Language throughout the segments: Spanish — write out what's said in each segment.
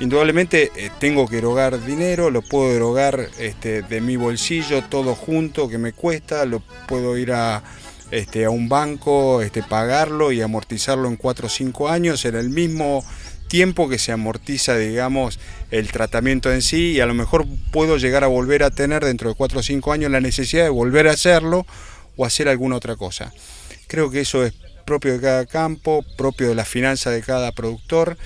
Indudablemente eh, tengo que erogar dinero, lo puedo erogar este, de mi bolsillo, todo junto que me cuesta, lo puedo ir a, este, a un banco, este, pagarlo y amortizarlo en 4 o 5 años en el mismo tiempo que se amortiza, digamos, el tratamiento en sí y a lo mejor puedo llegar a volver a tener dentro de 4 o 5 años la necesidad de volver a hacerlo o hacer alguna otra cosa. Creo que eso es propio de cada campo, propio de la finanza de cada productor.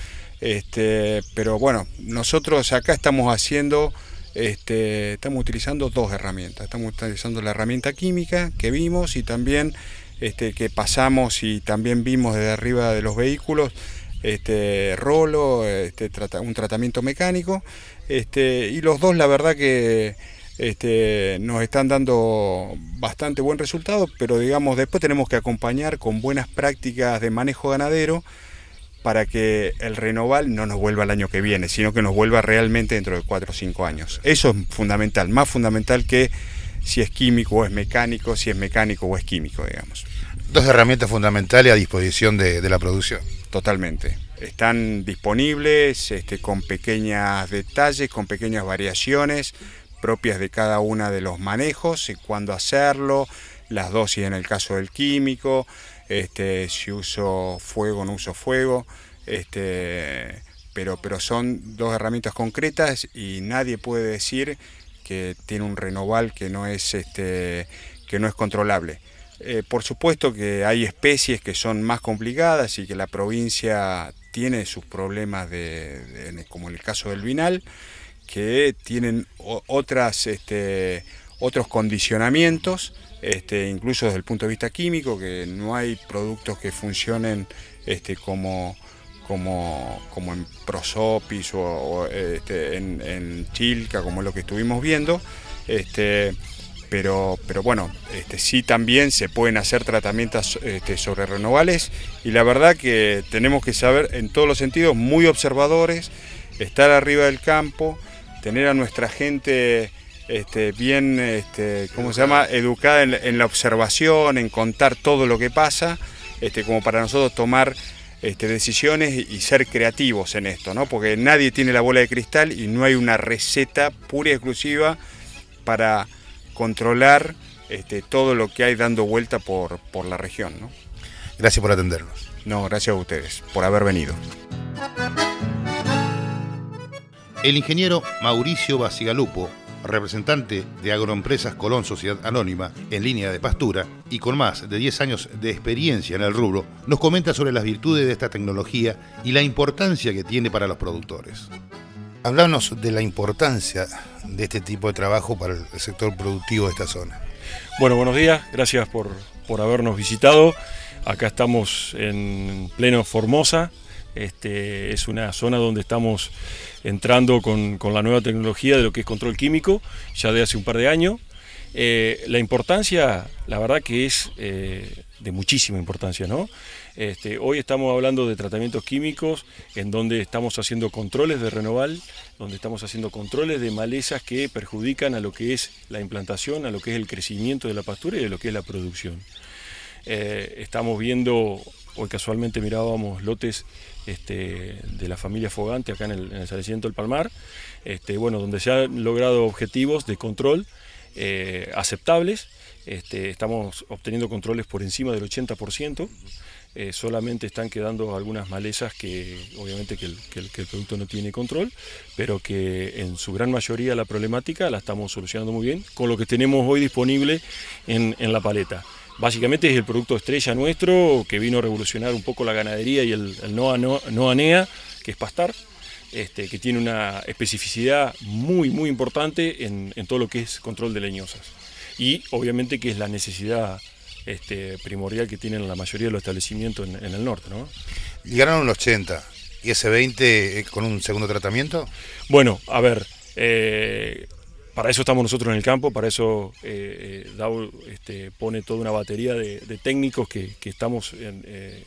Este, pero bueno, nosotros acá estamos haciendo, este, estamos utilizando dos herramientas. Estamos utilizando la herramienta química que vimos y también este, que pasamos y también vimos desde arriba de los vehículos este, rolo, este, un tratamiento mecánico. y los dos, la verdad que nos están dando bastante buen resultado, pero digamos, después tenemos que acompañar con buenas prácticas de manejo ganadero para que el renoval no nos vuelva el año que viene, sino que nos vuelva realmente dentro de 4 o 5 años. Eso es fundamental, más fundamental que si es químico o es mecánico, si es mecánico o es químico, digamos. Dos herramientas fundamentales a disposición de, la producción. Totalmente. Están disponibles este, con pequeños detalles, con pequeñas variaciones propias de cada uno de los manejos, eh, cuándo hacerlo, las dosis en el caso del químico, este, si uso fuego, no uso fuego, este, pero, son dos herramientas concretas y nadie puede decir que tiene un renoval que no es, este, que no es controlable. Eh, por supuesto que hay especies que son más complicadas y que la provincia tiene sus problemas, de, como en el caso del vinal, que tienen otras, otros condicionamientos este, incluso desde el punto de vista químico, que no hay productos que funcionen este, como, como, como en prosopis o, este, en, chilca, como es lo que estuvimos viendo. pero, pero bueno, sí también se pueden hacer tratamientos sobre renovables y la verdad que tenemos que saber en todos los sentidos, muy observadores, estar arriba del campo, tener a nuestra gente este, bien, este, ¿cómo se llama?, educada en, la observación, en contar todo lo que pasa, este, como para nosotros tomar este, decisiones y ser creativos en esto, ¿no? Porque nadie tiene la bola de cristal y no hay una receta pura y exclusiva para controlar todo lo que hay dando vuelta por, la región, Gracias por atendernos. No, gracias a ustedes por haber venido. El ingeniero Mauricio Basigalupo representante de Agroempresas Colón Sociedad Anónima en línea de pastura y con más de 10 años de experiencia en el rubro, nos comenta sobre las virtudes de esta tecnología y la importancia que tiene para los productores. Hablanos de la importancia de este tipo de trabajo para el sector productivo de esta zona. Bueno, buenos días, gracias por, por habernos visitado. Acá estamos en pleno Formosa, este, es una zona donde estamos entrando con, la nueva tecnología de lo que es control químico, ya de hace un par de años. Eh, la importancia, la verdad que es eh, de muchísima importancia, ¿no? Este, hoy estamos hablando de tratamientos químicos, en donde estamos haciendo controles de renoval, donde estamos haciendo controles de malezas que perjudican a lo que es la implantación, a lo que es el crecimiento de la pastura y a lo que es la producción. Eh, estamos viendo Hoy casualmente mirábamos lotes este, de la familia Fogante acá en el, en del Palmar, este, bueno, donde se han logrado objetivos de control eh, aceptables. Este, estamos obteniendo controles por encima del 80%. Eh, solamente están quedando algunas malezas que obviamente que el, producto no tiene control, pero que en su gran mayoría la problemática la estamos solucionando muy bien con lo que tenemos hoy disponible en la paleta básicamente es el producto estrella nuestro que vino a revolucionar un poco la ganadería y el, NOA, que es pastar, este, que tiene una especificidad muy, muy importante en, todo lo que es control de leñosas. Y obviamente que es la necesidad este, primordial que tienen la mayoría de los establecimientos en, el norte. ¿no? Llegaron los 80 y ese 20 eh, con un segundo tratamiento. Bueno, a ver, eh, para eso estamos nosotros en el campo, para eso eh, eh este, pone toda una batería de, técnicos que, estamos eh,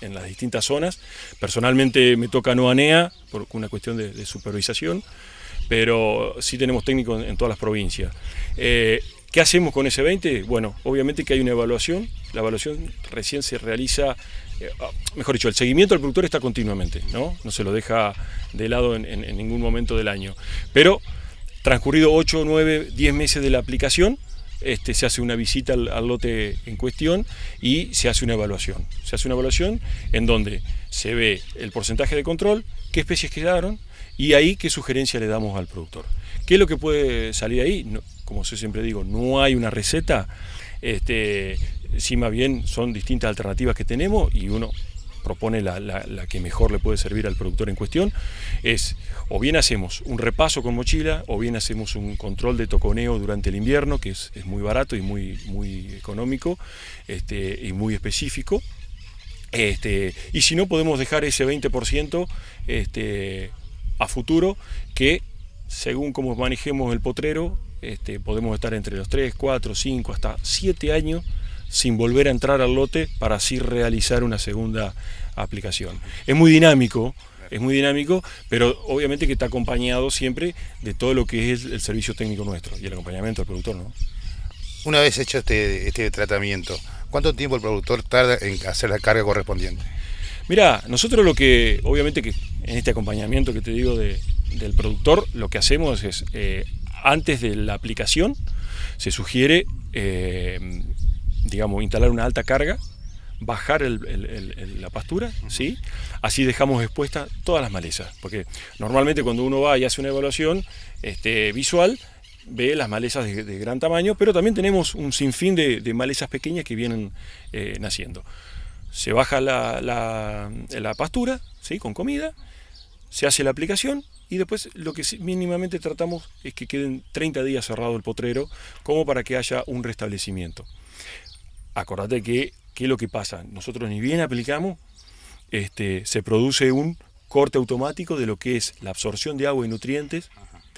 en, las distintas zonas. Personalmente me toca no ANEA por una cuestión de, supervisación, pero sí tenemos técnicos en, todas las provincias. Eh, ¿Qué hacemos con ese 20? Bueno, obviamente que hay una evaluación, la evaluación recién se realiza ah, mejor dicho, el seguimiento del productor está continuamente, ¿no? No se lo deja de lado en, en ningún momento del año. Pero Transcurrido 8, 9, 10 meses de la aplicación, este, se hace una visita al, lote en cuestión y se hace una evaluación. Se hace una evaluación en donde se ve el porcentaje de control, qué especies quedaron y ahí qué sugerencia le damos al productor. ¿Qué es lo que puede salir ahí? como yo siempre digo, no hay una receta, este, si más bien son distintas alternativas que tenemos y uno propone la, que mejor le puede servir al productor en cuestión, es o bien hacemos un repaso con mochila o bien hacemos un control de toconeo durante el invierno, que es, muy barato y muy, muy económico este, y muy específico. Este, y si no, podemos dejar ese 20% este, a futuro que, según cómo manejemos el potrero, este, podemos estar entre los 3, 4, 5, hasta 7 años sin volver a entrar al lote para así realizar una segunda aplicación. Es muy dinámico, es muy dinámico, pero obviamente que está acompañado siempre de todo lo que es el servicio técnico nuestro y el acompañamiento del productor. ¿no? Una vez hecho este, este tratamiento, ¿cuánto tiempo el productor tarda en hacer la carga correspondiente? Mira, nosotros lo que, obviamente que en este acompañamiento que te digo del productor, lo que hacemos es, eh, antes de la aplicación, se sugiere eh, digamos, instalar una alta carga, bajar la pastura, ¿sí? así dejamos expuestas todas las malezas, porque normalmente cuando uno va y hace una evaluación este, visual, ve las malezas de, gran tamaño, pero también tenemos un sinfín de, malezas pequeñas que vienen eh, naciendo. Se baja la, pastura ¿sí? con comida, se hace la aplicación y después lo que mínimamente tratamos es que queden 30 días cerrado el potrero como para que haya un restablecimiento acordate que, ¿qué es lo que pasa? Nosotros ni bien aplicamos, este, se produce un corte automático de lo que es la absorción de agua y nutrientes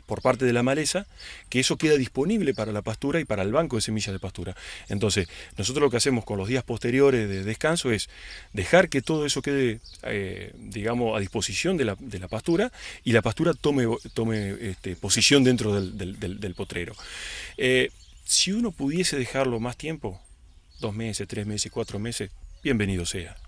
por parte de la maleza, que eso queda disponible para la pastura y para el banco de semillas de pastura. Entonces, nosotros lo que hacemos con los días posteriores de descanso es dejar que todo eso quede, eh, digamos, a disposición de la, pastura y la pastura tome, tome este, posición dentro del, potrero. Eh, si uno pudiese dejarlo más tiempo, dos meses, tres meses, cuatro meses, bienvenido sea.